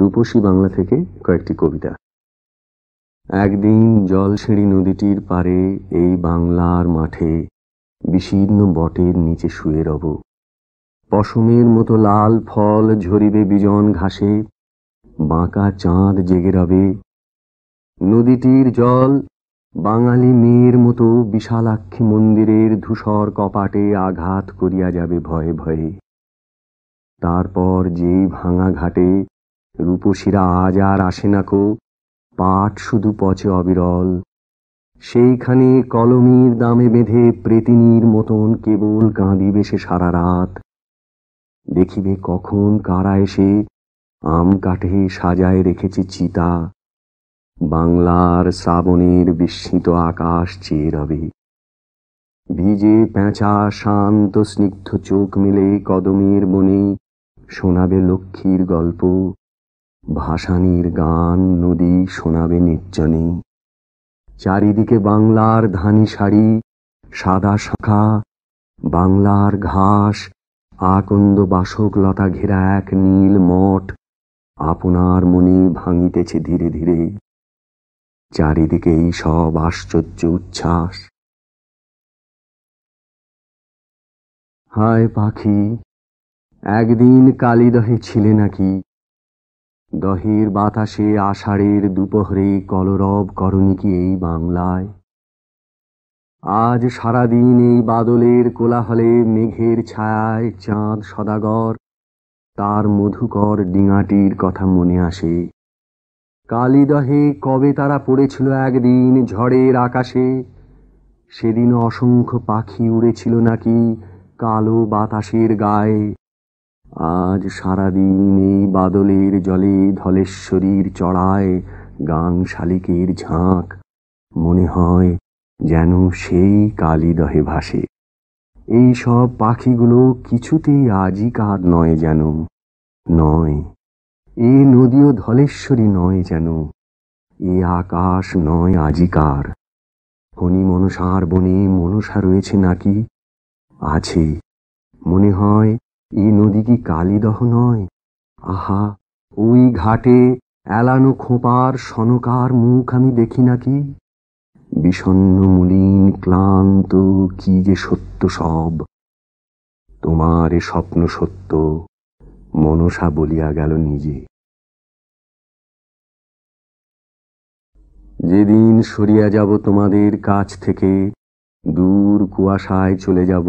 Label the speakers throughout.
Speaker 1: রূপসী বাংলা থেকে কয়েকটি কবিতা একদিন জলসেড়ি নদীটির পারে এই বাংলার মাঠে বিশীর্ণ বটের নিচে শুয়ে রব পশমের মতো লাল ফল ঝরিবে বিজন ঘাসে বাঁকা চাঁদ জেগে রবে নদীটির জল বাঙালি মেয়ের মতো বিশালাক্ষী মন্দিরের ধূসর কপাটে আঘাত করিয়া যাবে ভয়ে ভয়ে তারপর যেই ভাঙা ঘাটে রূপসীরা আজ আর আসে না কো পাঠ শুধু পচে অবিরল সেইখানে কলমীর দামে বেঁধে প্রেতিনীর মতন কেবল কাঁদিবে সে সারা রাত দেখিবে কখন কারা এসে আম কাঠে সাজায় রেখেছে চিতা বাংলার শ্রাবণের বিস্মিত আকাশ চেয়ে রবে ভিজে প্যাঁচা শান্ত স্নিগ্ধ চোখ মেলে কদমের বনে শোনাবে লক্ষ্মীর গল্প ভাসানির গান নদী শোনাবে নির্জনে চারিদিকে বাংলার ধানি শাড়ি সাদা শাখা বাংলার ঘাস আকন্দ বাসক লতা ঘেরা এক নীল মঠ আপনার মনে ভাঙিতেছে ধীরে ধীরে চারিদিকে এই সব আশ্চর্য উচ্ছ্বাস হায় পাখি একদিন কালিদহে ছিলে নাকি দহের বাতাসে আষাঢ়ের দুপহরে কলরব করণি কি এই বাংলায় আজ সারাদিন এই বাদলের কোলাহলে মেঘের ছায়ায় চাঁদ সদাগর তার মধুকর ডিঙাটির কথা মনে আসে কালিদহে কবে তারা পড়েছিল একদিন ঝড়ের আকাশে সেদিন অসংখ্য পাখি উড়েছিল নাকি কালো বাতাসের গায়ে আজ সারাদিন এই বাদলের জলে ধলেশ্বরীর চড়ায় গান শালিকের ঝাঁক মনে হয় যেন সেই কালিদহে ভাসে এই সব পাখিগুলো কিছুতেই আজই কার নয় যেন নয় এ নদীও ধলেশ্বরী নয় যেন এ আকাশ নয় আজিকার ফণি মনসার বনে মনসা রয়েছে নাকি আছে মনে হয় এই নদী কি কালীদহ নয় আহা ওই ঘাটে এলানো খোপার সনকার মুখ আমি দেখি নাকি বিষণ্ন মলিন ক্লান্ত কি যে সত্য সব তোমার এ স্বপ্ন সত্য মনসা বলিয়া গেল নিজে যেদিন সরিয়া যাব তোমাদের কাছ থেকে দূর কুয়াশায় চলে যাব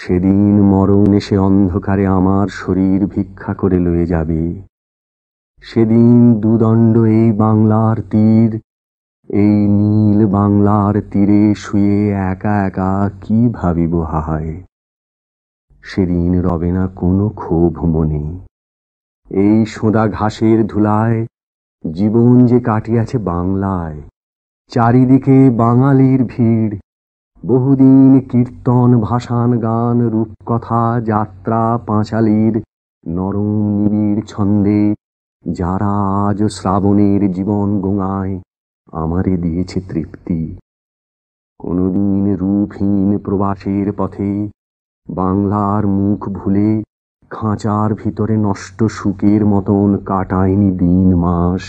Speaker 1: সেদিন মরণ এসে অন্ধকারে আমার শরীর ভিক্ষা করে লয়ে যাবে সেদিন দুদণ্ড এই বাংলার তীর এই নীল বাংলার তীরে শুয়ে একা একা কি ভাবিব হায় সেদিন রবে না কোনো ক্ষোভ মনে এই সোঁদা ঘাসের ধুলায় জীবন যে কাটিয়াছে বাংলায় চারিদিকে বাঙালির ভিড় বহুদিন কীর্তন ভাসান গান রূপকথা যাত্রা পাঁচালির নরম নিবিড় ছন্দে যারা আজ শ্রাবণের জীবন গোঙায় আমারে দিয়েছে তৃপ্তি কোনোদিন রূপহীন প্রবাসের পথে বাংলার মুখ ভুলে খাঁচার ভিতরে নষ্ট সুখের মতন কাটায়নি দিন মাস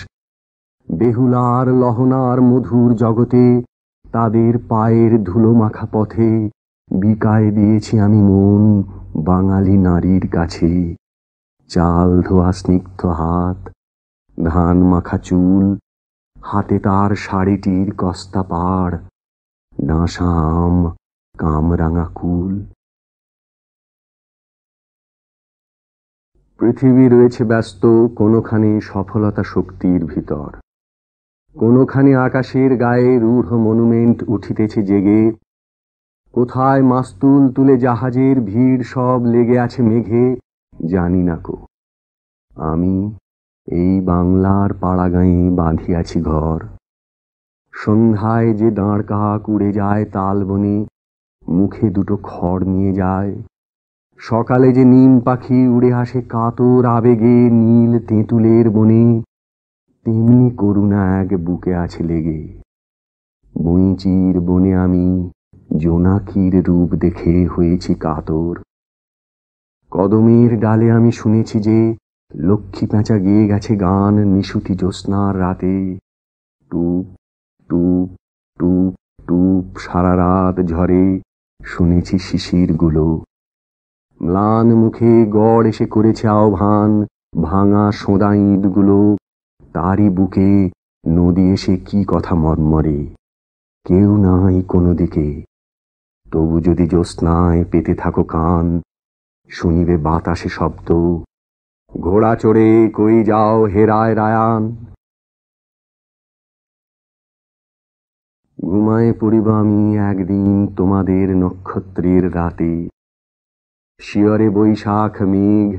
Speaker 1: বেহুলার লহনার মধুর জগতে তাদের পায়ের ধুলো মাখা পথে বিকায় দিয়েছি আমি মন বাঙালি নারীর কাছে চাল ধোয়া স্নিগ্ধ হাত ধান মাখা চুল হাতে তার শাড়িটির কস্তা পাড় ডাঁসা আম কামরাঙা কুল পৃথিবী রয়েছে ব্যস্ত কোনোখানে সফলতা শক্তির ভিতর কোনোখানে আকাশের গায়ে রূঢ় মনুমেন্ট উঠিতেছে জেগে কোথায় মাস্তুল তুলে জাহাজের ভিড় সব লেগে আছে মেঘে জানি না কো আমি এই বাংলার পাড়াগাঁয়ে বাঁধিয়াছি ঘর সন্ধ্যায় যে দাঁড়কা কুড়ে যায় তাল বনে মুখে দুটো খড় নিয়ে যায় সকালে যে নিম পাখি উড়ে আসে কাতর আবেগে নীল তেঁতুলের বনে তেমনি করুণা এক বুকে আছে লেগে বইচির বনে আমি জোনাকির রূপ দেখে হয়েছি কাতর কদমের ডালে আমি শুনেছি যে লক্ষ্মী পেঁচা গেয়ে গেছে গান নিশুতি জ্যোৎস্নার রাতে টুপ টুপ টুপ টুপ সারা রাত ঝরে শুনেছি শিশিরগুলো ম্লান মুখে গড় এসে করেছে আহ্বান ভাঙা সোঁদা গুলো তারই বুকে নদী এসে কি কথা মর্মরে কেউ নাই কোনো দিকে তবু যদি জ্যোৎস্নায় পেতে থাকো কান শুনিবে বাতাসে শব্দ ঘোড়া চড়ে কই যাও হেরায় রায়ান ঘুমায় পড়িব আমি একদিন তোমাদের নক্ষত্রের রাতে শিয়রে বৈশাখ মেঘ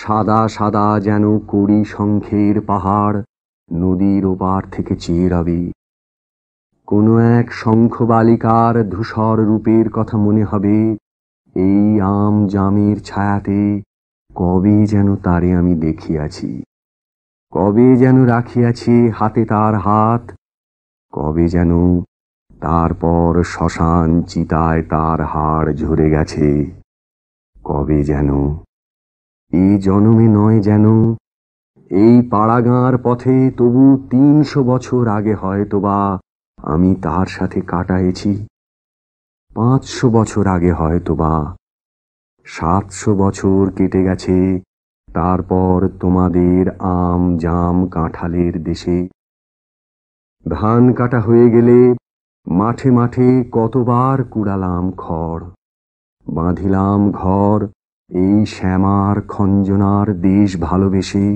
Speaker 1: সাদা সাদা যেন কড়ি শঙ্খের পাহাড় নদীর ওপার থেকে চেয়ে কোনো এক শঙ্খ বালিকার ধূসর রূপের কথা মনে হবে এই আম জামের ছায়াতে কবে যেন তারে আমি দেখিয়াছি কবে যেন রাখিয়াছি হাতে তার হাত কবে যেন তারপর শ্মশান চিতায় তার হাড় ঝরে গেছে কবে যেন এই জনমে নয় যেন এই পাড়াগাঁর পথে তবু তিনশো বছর আগে হয়তো বা আমি তার সাথে কাটাইছি পাঁচশো বছর আগে হয়তো বা সাতশো বছর কেটে গেছে তারপর তোমাদের আম জাম কাঁঠালের দেশে ধান কাটা হয়ে গেলে মাঠে মাঠে কতবার কুড়ালাম খড় বাঁধিলাম ঘর এই শ্যামার খঞ্জনার দেশ ভালোবেসে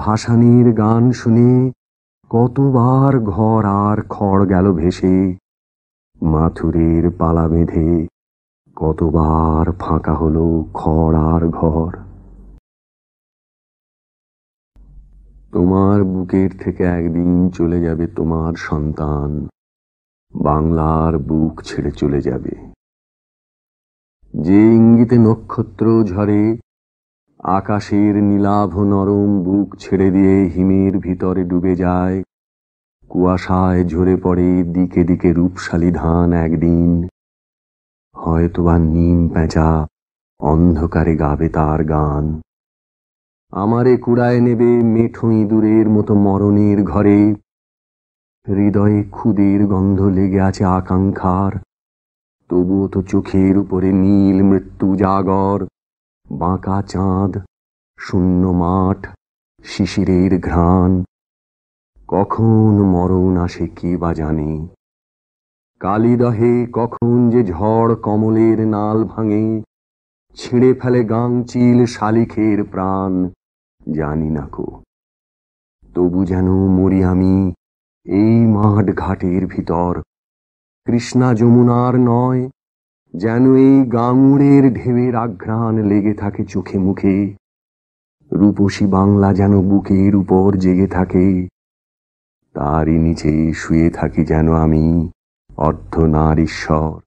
Speaker 1: ভাসানির গান শুনে কতবার ঘর আর খড় গেল ভেসে মাথুরের পালা বেঁধে কতবার ফাঁকা হলো খড় আর ঘর তোমার বুকের থেকে একদিন চলে যাবে তোমার সন্তান বাংলার বুক ছেড়ে চলে যাবে যে ইঙ্গিতে নক্ষত্র ঝরে আকাশের নীলাভ নরম বুক ছেড়ে দিয়ে হিমের ভিতরে ডুবে যায় কুয়াশায় ঝরে পড়ে দিকে দিকে রূপশালী ধান একদিন হয়তোবা নিম পেঁচা অন্ধকারে গাবে তার গান আমারে কুড়ায় নেবে মেঠো ইঁদুরের মতো মরণের ঘরে হৃদয়ে ক্ষুদের গন্ধ লেগে আছে আকাঙ্ক্ষার তবুও তো চোখের উপরে নীল মৃত্যু জাগর বাঁকা চাঁদ শূন্য মাঠ শিশিরের ঘ্রাণ কখন মরণ আসে কে বা জানে কালিদহে কখন যে ঝড় কমলের নাল ভাঙে ছিঁড়ে ফেলে গাংচিল শালিখের প্রাণ জানি না কো তবু যেন মরি আমি এই মাঠ ঘাটের ভিতর কৃষ্ণা যমুনার নয় যেন এই গাঙুড়ের ঢেউয়ের আঘ্রাণ লেগে থাকে চোখে মুখে রূপসী বাংলা যেন বুকের উপর জেগে থাকে তারই নিচে শুয়ে থাকি যেন আমি অর্ধনারীশ্বর